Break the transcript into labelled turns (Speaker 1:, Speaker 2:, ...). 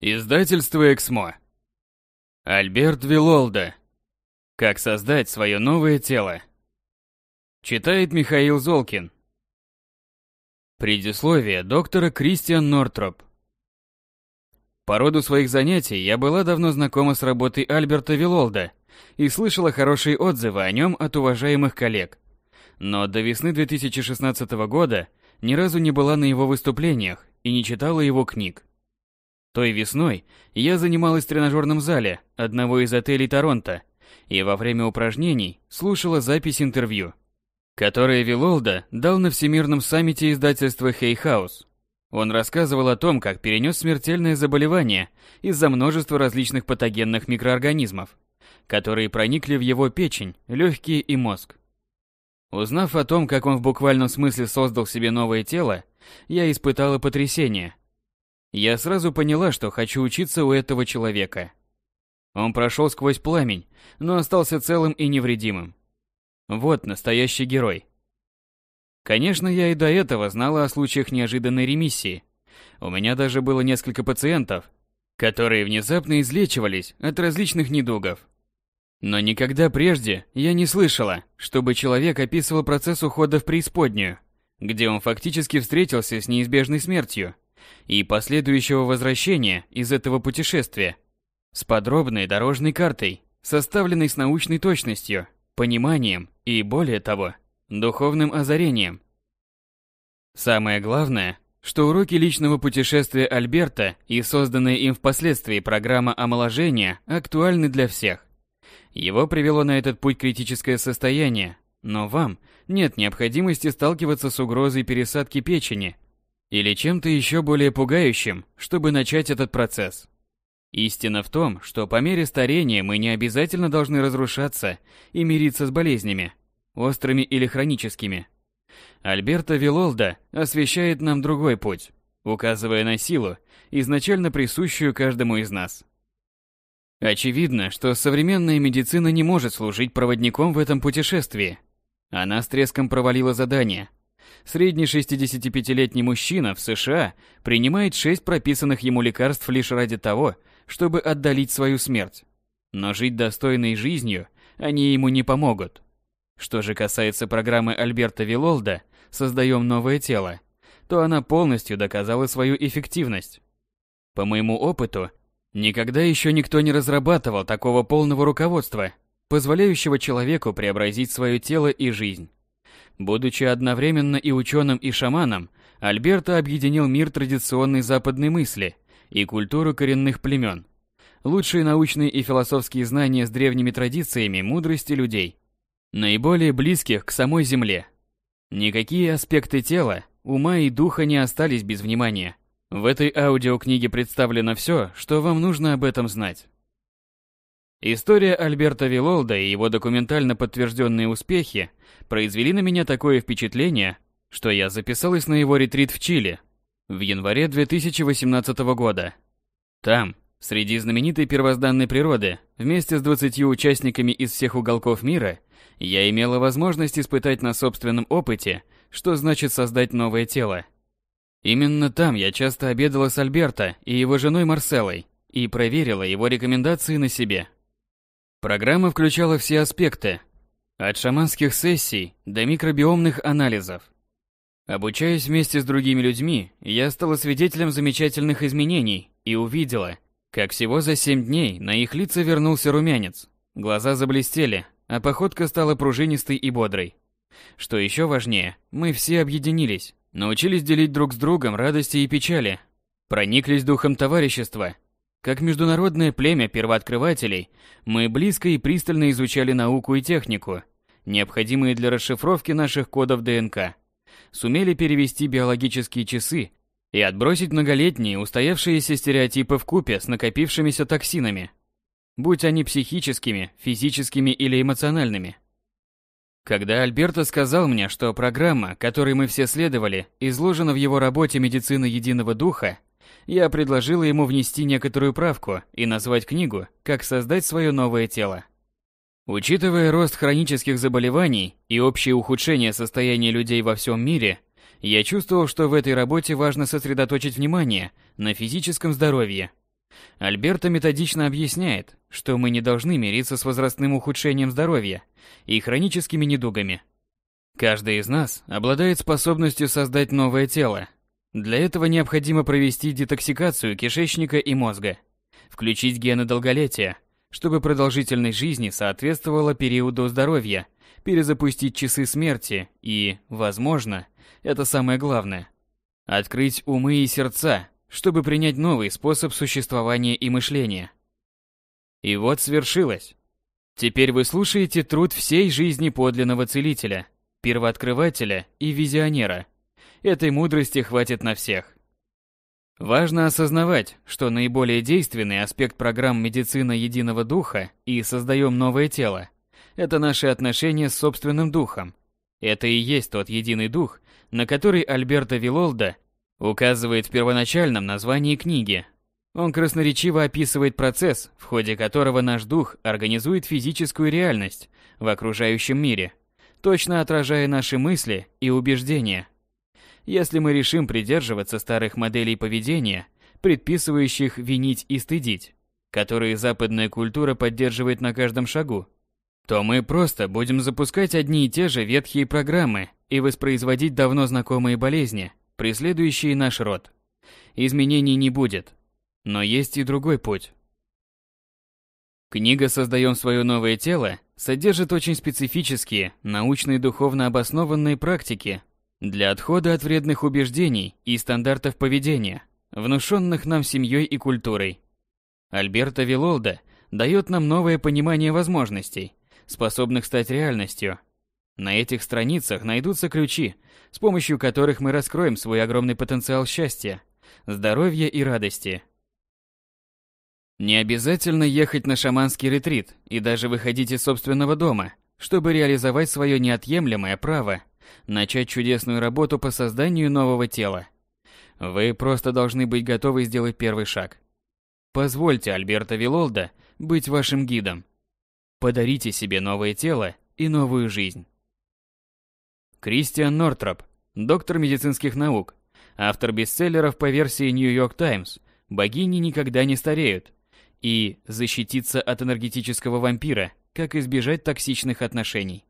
Speaker 1: Издательство Эксмо. Альберт Вилолда. Как создать свое новое тело. Читает Михаил Золкин. Предисловие доктора Кристиан Нортроп. По роду своих занятий я была давно знакома с работой Альберта Вилолда и слышала хорошие отзывы о нем от уважаемых коллег. Но до весны 2016 года ни разу не была на его выступлениях и не читала его книг. Той весной я занималась в тренажерном зале одного из отелей Торонто и во время упражнений слушала запись интервью, которое Вилолда дал на Всемирном саммите издательства Хейхаус. Он рассказывал о том, как перенес смертельное заболевание из-за множества различных патогенных микроорганизмов, которые проникли в его печень, легкие и мозг. Узнав о том, как он в буквальном смысле создал себе новое тело, я испытала потрясение – я сразу поняла, что хочу учиться у этого человека. Он прошел сквозь пламень, но остался целым и невредимым. Вот настоящий герой. Конечно, я и до этого знала о случаях неожиданной ремиссии. У меня даже было несколько пациентов, которые внезапно излечивались от различных недугов. Но никогда прежде я не слышала, чтобы человек описывал процесс ухода в преисподнюю, где он фактически встретился с неизбежной смертью и последующего возвращения из этого путешествия с подробной дорожной картой, составленной с научной точностью, пониманием и, более того, духовным озарением. Самое главное, что уроки личного путешествия Альберта и созданная им впоследствии программа омоложения актуальны для всех. Его привело на этот путь критическое состояние, но вам нет необходимости сталкиваться с угрозой пересадки печени – или чем-то еще более пугающим, чтобы начать этот процесс. Истина в том, что по мере старения мы не обязательно должны разрушаться и мириться с болезнями, острыми или хроническими. Альберто Вилолда освещает нам другой путь, указывая на силу, изначально присущую каждому из нас. Очевидно, что современная медицина не может служить проводником в этом путешествии. Она с треском провалила задание – Средний 65-летний мужчина в США принимает 6 прописанных ему лекарств лишь ради того, чтобы отдалить свою смерть. Но жить достойной жизнью они ему не помогут. Что же касается программы Альберта Вилолда «Создаем новое тело», то она полностью доказала свою эффективность. По моему опыту, никогда еще никто не разрабатывал такого полного руководства, позволяющего человеку преобразить свое тело и жизнь. Будучи одновременно и ученым, и шаманом, Альберто объединил мир традиционной западной мысли и культуру коренных племен, лучшие научные и философские знания с древними традициями мудрости людей, наиболее близких к самой Земле. Никакие аспекты тела, ума и духа не остались без внимания. В этой аудиокниге представлено все, что вам нужно об этом знать. История Альберта Вилолда и его документально подтвержденные успехи произвели на меня такое впечатление, что я записалась на его ретрит в Чили в январе 2018 года. Там, среди знаменитой первозданной природы, вместе с 20 участниками из всех уголков мира, я имела возможность испытать на собственном опыте, что значит создать новое тело. Именно там я часто обедала с Альберто и его женой Марселой и проверила его рекомендации на себе. Программа включала все аспекты, от шаманских сессий до микробиомных анализов. Обучаясь вместе с другими людьми, я стала свидетелем замечательных изменений и увидела, как всего за семь дней на их лица вернулся румянец, глаза заблестели, а походка стала пружинистой и бодрой. Что еще важнее, мы все объединились, научились делить друг с другом радости и печали, прониклись духом товарищества как международное племя первооткрывателей, мы близко и пристально изучали науку и технику, необходимые для расшифровки наших кодов ДНК. Сумели перевести биологические часы и отбросить многолетние устоявшиеся стереотипы в купе с накопившимися токсинами, будь они психическими, физическими или эмоциональными. Когда Альберто сказал мне, что программа, которой мы все следовали, изложена в его работе «Медицина единого духа», я предложила ему внести некоторую правку и назвать книгу «Как создать свое новое тело». Учитывая рост хронических заболеваний и общее ухудшение состояния людей во всем мире, я чувствовал, что в этой работе важно сосредоточить внимание на физическом здоровье. Альберта методично объясняет, что мы не должны мириться с возрастным ухудшением здоровья и хроническими недугами. Каждый из нас обладает способностью создать новое тело, для этого необходимо провести детоксикацию кишечника и мозга, включить гены долголетия, чтобы продолжительность жизни соответствовала периоду здоровья, перезапустить часы смерти и, возможно, это самое главное, открыть умы и сердца, чтобы принять новый способ существования и мышления. И вот свершилось. Теперь вы слушаете труд всей жизни подлинного целителя, первооткрывателя и визионера – Этой мудрости хватит на всех. Важно осознавать, что наиболее действенный аспект программ «Медицина единого духа» и «Создаем новое тело» – это наши отношения с собственным духом. Это и есть тот единый дух, на который Альберто Вилолда указывает в первоначальном названии книги. Он красноречиво описывает процесс, в ходе которого наш дух организует физическую реальность в окружающем мире, точно отражая наши мысли и убеждения – если мы решим придерживаться старых моделей поведения, предписывающих винить и стыдить, которые западная культура поддерживает на каждом шагу, то мы просто будем запускать одни и те же ветхие программы и воспроизводить давно знакомые болезни, преследующие наш род. Изменений не будет. Но есть и другой путь. Книга «Создаем свое новое тело» содержит очень специфические, научно духовно обоснованные практики для отхода от вредных убеждений и стандартов поведения, внушенных нам семьей и культурой. Альберто Вилолда дает нам новое понимание возможностей, способных стать реальностью. На этих страницах найдутся ключи, с помощью которых мы раскроем свой огромный потенциал счастья, здоровья и радости. Не обязательно ехать на шаманский ретрит и даже выходить из собственного дома, чтобы реализовать свое неотъемлемое право начать чудесную работу по созданию нового тела. Вы просто должны быть готовы сделать первый шаг. Позвольте Альберта Вилолда быть вашим гидом. Подарите себе новое тело и новую жизнь. Кристиан Нортроп, доктор медицинских наук, автор бестселлеров по версии New York Times «Богини никогда не стареют» и «Защититься от энергетического вампира. Как избежать токсичных отношений».